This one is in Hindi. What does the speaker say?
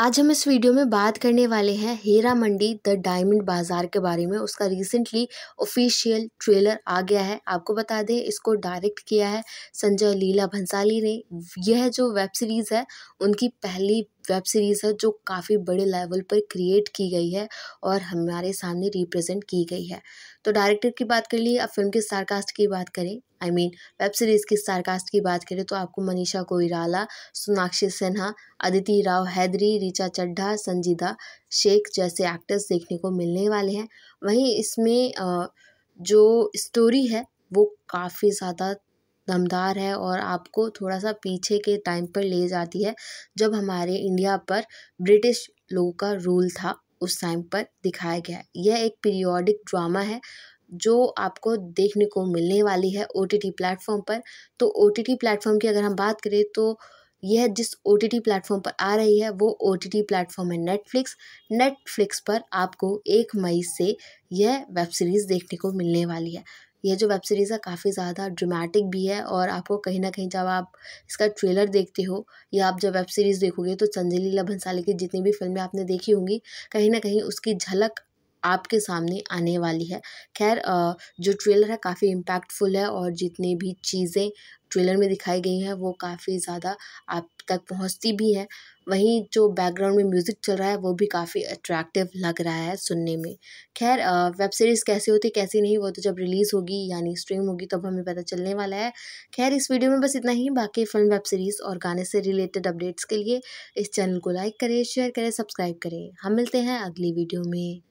आज हम इस वीडियो में बात करने वाले हैं हेरा मंडी द डायमंड बाज़ार के बारे में उसका रिसेंटली ऑफिशियल ट्रेलर आ गया है आपको बता दें इसको डायरेक्ट किया है संजय लीला भंसाली ने यह जो वेब सीरीज़ है उनकी पहली वेब सीरीज़ है जो काफ़ी बड़े लेवल पर क्रिएट की गई है और हमारे सामने रिप्रेजेंट की गई है तो डायरेक्टर की बात कर लिए अब फिल्म के स्टारकास्ट की बात करें आई मीन वेब सीरीज़ की स्टारकास्ट की बात करें तो आपको मनीषा कोईराला सोनाक्षी सिन्हा अदिति राव हैदरी रिचा चड्ढा संजीदा शेख जैसे एक्टर्स देखने को मिलने वाले हैं वहीं इसमें जो स्टोरी है वो काफ़ी ज़्यादा दमदार है और आपको थोड़ा सा पीछे के टाइम पर ले जाती है जब हमारे इंडिया पर ब्रिटिश लोगों का रूल था उस टाइम पर दिखाया गया है यह एक पीरियोडिक ड्रामा है जो आपको देखने को मिलने वाली है ओ टी टी प्लेटफॉर्म पर तो ओ टी टी प्लेटफॉर्म की अगर हम बात करें तो यह जिस ओ टी टी प्लेटफॉर्म पर आ रही है वो ओ टी टी प्लेटफॉर्म है नेटफ्लिक्स नेटफ्लिक्स पर आपको एक मई से यह वेब सीरीज़ देखने को मिलने वाली है यह जो वेब सीरीज़ है काफ़ी ज़्यादा ड्रामेटिक भी है और आपको कहीं ना कहीं जब आप इसका ट्रेलर देखते हो या आप जब वेब सीरीज़ देखोगे तो संजय लीला भंसाली की जितनी भी फिल्में आपने देखी होंगी कहीं ना कहीं उसकी झलक आपके सामने आने वाली है खैर जो ट्रेलर है काफ़ी इम्पैक्टफुल है और जितनी भी चीज़ें ट्रेलर में दिखाई गई हैं वो काफ़ी ज़्यादा आप तक पहुँचती भी हैं वहीं जो बैकग्राउंड में म्यूज़िक चल रहा है वो भी काफ़ी अट्रैक्टिव लग रहा है सुनने में खैर वेब सीरीज़ कैसे होती कैसी नहीं वो तो जब रिलीज़ होगी यानी स्ट्रीम होगी तब अब हमें पता चलने वाला है खैर इस वीडियो में बस इतना ही बाकी फिल्म वेब सीरीज़ और गाने से रिलेटेड अपडेट्स के लिए इस चैनल को लाइक करें शेयर करें सब्सक्राइब करें हम मिलते हैं अगली वीडियो में